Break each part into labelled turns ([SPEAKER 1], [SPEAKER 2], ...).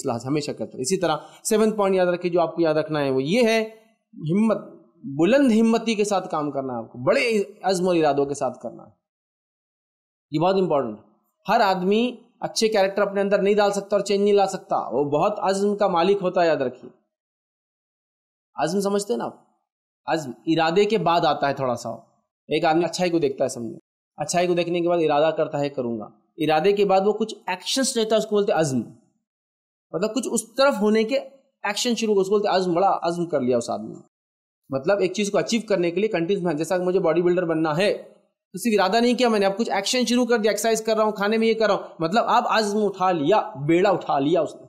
[SPEAKER 1] इस्लाह हमेशा करते हैं इसी तरह सेवन पॉइंट याद रखिए जो आपको याद रखना है वो ये है हिम्मत बुलंद हिम्मती के साथ काम करना है आपको बड़े अज़म और इरादों के साथ करना है ये बहुत इंपॉर्टेंट हर आदमी अच्छे कैरेक्टर अपने अंदर नहीं डाल सकता और चेंज नहीं ला सकता वो बहुत अज़म का मालिक होता है याद रखिए अज़म समझते हैं ना आप अज़म इरादे के बाद आता है थोड़ा सा एक आदमी अच्छाई को देखता है समझो अच्छाई को देखने के बाद इरादा करता है करूंगा इरादे के बाद वो कुछ एक्शंस लेता है उसको बोलते अज़म मतलब कुछ उस तरफ होने के एक्शन शुरू उसको बोलते आज बड़ा आजम कर लिया उस आदमी ने मतलब एक चीज़ को अचीव करने के लिए कंटिन्यूस मेहनत जैसा मुझे बॉडी बिल्डर बनना है तो सिर्फ इरादा नहीं किया मैंने अब कुछ एक्शन शुरू कर दिया एक्सरसाइज कर रहा हूँ खाने में ये कर रहा हूँ मतलब अब आजम उठा लिया बेड़ा उठा लिया उसने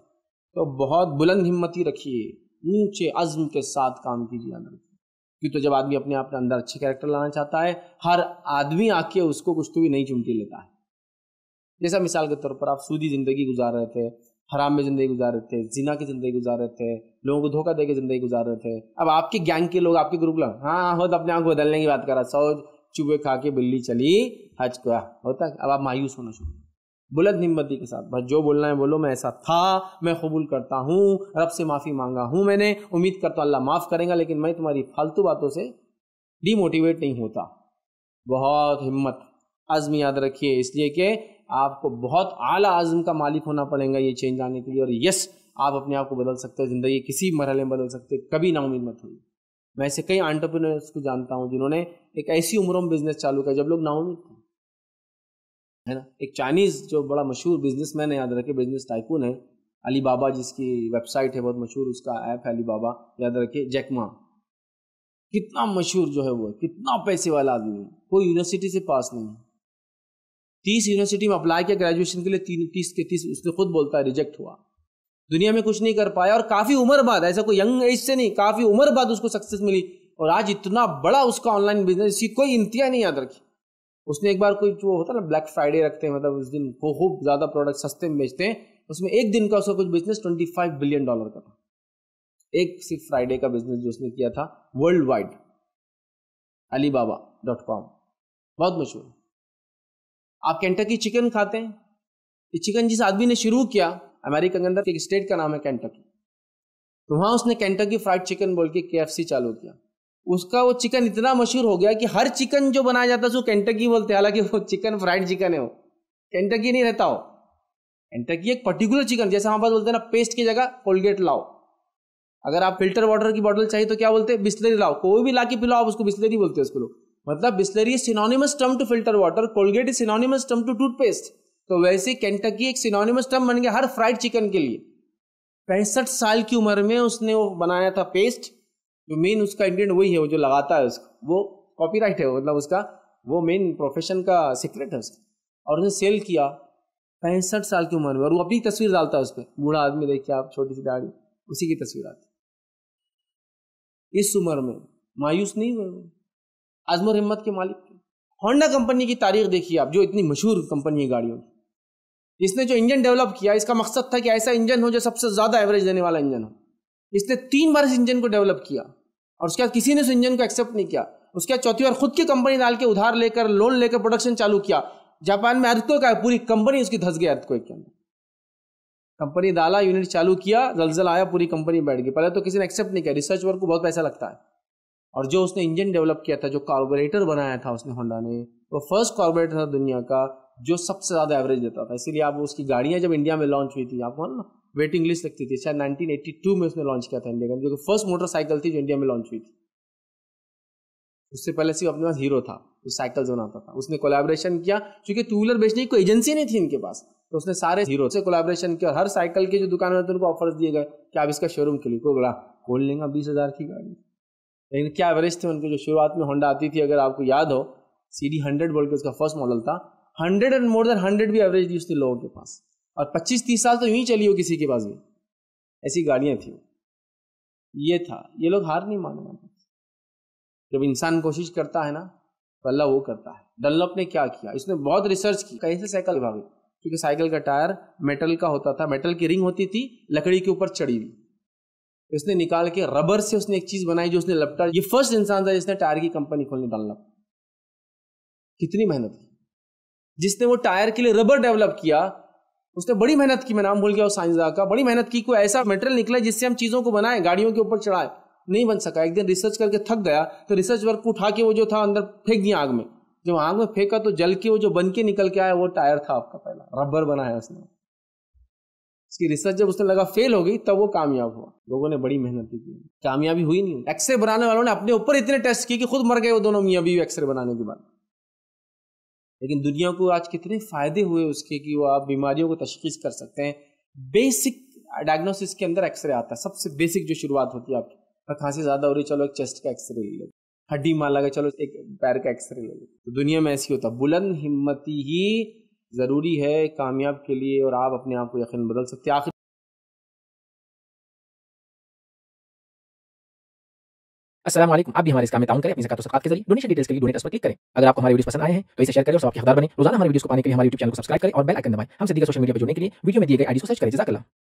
[SPEAKER 1] तो बहुत बुलंद हिम्मती रखिए ऊंचे अज्म के साथ काम कीजिए अंदर क्योंकि तो जब आदमी अपने आप के अंदर अच्छे कैरेक्टर लाना चाहता है हर आदमी आके उसको कुछ तो भी नहीं चुनती लेता है जैसा मिसाल के तौर पर आप सूदी ज़िंदगी गुजार रहे थे हराम में ज़िंदगी गुजार रहे थे जीना की ज़िंदगी गुजार रहे थे लोगों को धोखा दे के ज़िंदगी गुजार रहे थे अब आपके गैंग के लोग आपके ग्रुप लोग हाँ हो हाँ, तो अपने आप को बदलने की बात करा सौ चुबे खा के बिल्ली चली हज का हाँ, होता अब आप मायूस होना शुरू बुलंद हिम्मती के साथ बस जो बोलना है बोलो मैं ऐसा था मैं कबूल करता हूँ रब से माफ़ी मांगा हूँ मैंने उम्मीद करता हूँ अल्लाह माफ़ करेगा लेकिन मैं तुम्हारी फालतू बातों से डीमोटिवेट नहीं होता बहुत हिम्मत आज़म याद रखिए इसलिए कि आपको बहुत आला आज़म का मालिक होना पड़ेगा ये चेंज लाने के लिए और यस आप अपने आप को बदल सकते हो ज़िंदगी किसी मरहले में बदल सकते हो कभी उम्मीद मत हो मैं ऐसे कई आंट्रप्रनर्स को जानता हूँ जिन्होंने एक ऐसी उम्र में बिजनेस चालू किया जब लोग नाउमीद थे है ना एक चाइनीज़ जो बड़ा मशहूर बिजनेस मैन है याद रखे बिजनेस टाइकून है अली बाबा जिसकी वेबसाइट है बहुत मशहूर उसका ऐप है अली बाबा याद रखे जैकमा कितना मशहूर जो है वो कितना पैसे वाला आदमी है कोई यूनिवर्सिटी से पास नहीं है तीस यूनिवर्सिटी में अप्लाई किया ग्रेजुएशन के लिए तीन तीस के तीस उसने खुद बोलता है रिजेक्ट हुआ दुनिया में कुछ नहीं कर पाया और काफ़ी उम्र बाद ऐसा कोई यंग एज से नहीं काफ़ी उम्र बाद उसको सक्सेस मिली और आज इतना बड़ा उसका ऑनलाइन बिजनेस इसकी कोई इंतिया नहीं याद रखी उसने एक बार कोई जो होता है ना ब्लैक फ्राइडे रखते हैं मतलब उस दिन खूब ज़्यादा प्रोडक्ट सस्ते में बेचते हैं उसमें एक दिन का उसका कुछ business twenty five billion dollar का था एक सिर्फ फ्राइडे का बिजनेस जो उसने किया था world wide Ali dot com बहुत मशहूर आप कैंटकी चिकन खाते हैं ये चिकन जिस आदमी ने शुरू किया अमेरिका के अंदर एक स्टेट का नाम है कैंटकी तो वहां उसने कैंटकी फ्राइड चिकन बोल के के चालू किया उसका वो चिकन इतना मशहूर हो गया कि हर चिकन जो बनाया जाता है उसको कैंटकी बोलते हैं हालांकि वो चिकन फ्राइड चिकन है वो कैंटकी नहीं रहता हो कैंटकी एक पर्टिकुलर चिकन जैसे हमारे पास बोलते हैं ना पेस्ट की जगह कोलगेट लाओ अगर आप फिल्टर वाटर की बॉटल चाहिए तो क्या बोलते हैं बिस्लरी लाओ कोई भी ला के पिलाओ आप उसको बिस्लरी बोलते हैं उसको लोग मतलब Bisleri synonymous term to filter water Colgate is synonymous term to toothpaste तो वैसे केंटकी एक सिनोनिमस टर्म बन गया हर फ्राइड चिकन के लिए पैंसठ साल की उम्र में उसने वो बनाया था पेस्ट जो मेन उसका इंग्रेडिएंट वही है वो जो लगाता है उसको वो कॉपीराइट है मतलब उसका वो मेन प्रोफेशन का सीक्रेट है उसका और उसने सेल किया पैंसठ साल की उम्र में और वो अपनी तस्वीर डालता है उस पर बूढ़ा आदमी देखिए आप छोटी सी दाढ़ी उसी की तस्वीर आती इस उम्र में मायूस नहीं हुए आजम हिम्मत के मालिक थे होंडा कंपनी की तारीख देखिए आप जो इतनी मशहूर कंपनी है गाड़ियों की इसने जो इंजन डेवलप किया इसका मकसद था कि ऐसा इंजन हो जो सबसे ज़्यादा एवरेज देने वाला इंजन हो इसने तीन बार इस इंजन को डेवलप किया और उसके बाद किसी ने उस इंजन को एक्सेप्ट नहीं किया उसके बाद चौथी बार खुद की कंपनी डाल के उधार लेकर लोन लेकर प्रोडक्शन चालू किया जापान में अर्थको का पूरी कंपनी उसकी धस गई अर्थक्वेक के अंदर कंपनी डाला यूनिट चालू किया जलजल आया पूरी कंपनी बैठ गई पहले तो किसी ने एक्सेप्ट नहीं किया रिसर्च वर्क को बहुत पैसा लगता है और जो उसने इंजन डेवलप किया था जो कार्बोरेटर बनाया था उसने होंडा ने वो फर्स्ट कार्बोरेटर था दुनिया का जो सबसे ज़्यादा एवरेज देता था इसीलिए आप उसकी गाड़ियाँ जब इंडिया में लॉन्च हुई थी आप मान ना वेटिंग लिस्ट लगती थी शायद नाइनटीन में उसने लॉन्च किया था इंडिया का जो फर्स्ट मोटरसाइकिल थी जो इंडिया में लॉन्च हुई थी उससे पहले सिर्फ अपने पास हीरो था जो साइकिल्स बनाता था उसने कोलैबोरेशन किया क्योंकि टू व्हीलर बेचने की कोई एजेंसी नहीं थी इनके पास तो उसने सारे हीरो से कोलैबोरेशन किया हर साइकिल के जो दुकान होते उनको ऑफर्स दिए गए कि आप इसका शोरूम के लिए को बड़ा खोल लेंगे बीस हज़ार की गाड़ी लेकिन क्या एवरेज थे उनके जो शुरुआत में होंडा आती थी अगर आपको याद हो सी डी हंड्रेड बोल के उसका फर्स्ट मॉडल था hundred and more than hundred भी एवरेज थी उसने लोगों के पास और पच्चीस तीस साल तो यूं ही चली हो किसी के पास भी ऐसी गाड़ियाँ थी ये था ये लोग हार नहीं मान मानते जब इंसान कोशिश करता है ना तो अल्लाह वो करता है डल्लप ने क्या किया इसने बहुत रिसर्च की से साइकिल भागी क्योंकि साइकिल का टायर मेटल का होता था मेटल की रिंग होती थी लकड़ी के ऊपर चढ़ी हुई उसने निकाल के रबर से उसने एक चीज बनाई जो उसने लपटा ये फर्स्ट इंसान था जिसने टायर की कंपनी खोलने डालना कितनी मेहनत की जिसने वो टायर के लिए रबर डेवलप किया उसने बड़ी मेहनत की मैं नाम भूल गया उस साइंसदान का बड़ी मेहनत की कोई ऐसा मटेरियल निकला जिससे हम चीजों को बनाए गाड़ियों के ऊपर चढ़ाए नहीं बन सका एक दिन रिसर्च करके थक गया तो रिसर्च वर्क को उठा के वो जो था अंदर फेंक दिया आग में जब आग में फेंका तो जल के वो जो बन के निकल के आया वो टायर था आपका पहला रबर बना है उसने इसकी रिसर्च जब उसने लगा फेल हो गई तब वो कामयाब हुआ लोगों ने बड़ी मेहनत की कामयाबी हुई नहीं एक्सरे बनाने वालों ने अपने ऊपर इतने टेस्ट किए कि खुद मर गए वो दोनों मियाँ बीवी एक्सरे बनाने के बाद लेकिन दुनिया को आज कितने फायदे हुए उसके कि वो आप बीमारियों को तशखीस कर सकते हैं बेसिक डायग्नोसिस के अंदर एक्सरे आता है सबसे बेसिक जो शुरुआत होती है आपकी और खांसी ज़्यादा हो रही चलो एक चेस्ट का एक्सरे ले लो हड्डी मार लगा चलो एक पैर का एक्सरे ले लो तो दुनिया में ऐसी होता बुलंद हिम्मती ही ज़रूरी है कामयाब के लिए और आप अपने आप को यकीन बदल सकते हैं आखिर असलम आप भी हमारे काम में ताउन करें अपनी तो सबका के जरिए डोनेशन डिटेल्स के लिए डोनेट्स पर क्लिक करें अगर आपको हमारे वीडियो पसंद आए हैं तो इसे शेयर करें और सबके हकदार बने रोजाना हमारे वीडियो को पाने के लिए हमारे यूट्यूब चैनल को सब्सक्राइब करें और बेल आइकन दबाएं हम सीधे सोशल मीडिया पर जुड़ने के लिए वीडियो में दिए गए आईडी को सर्च करें जजाकला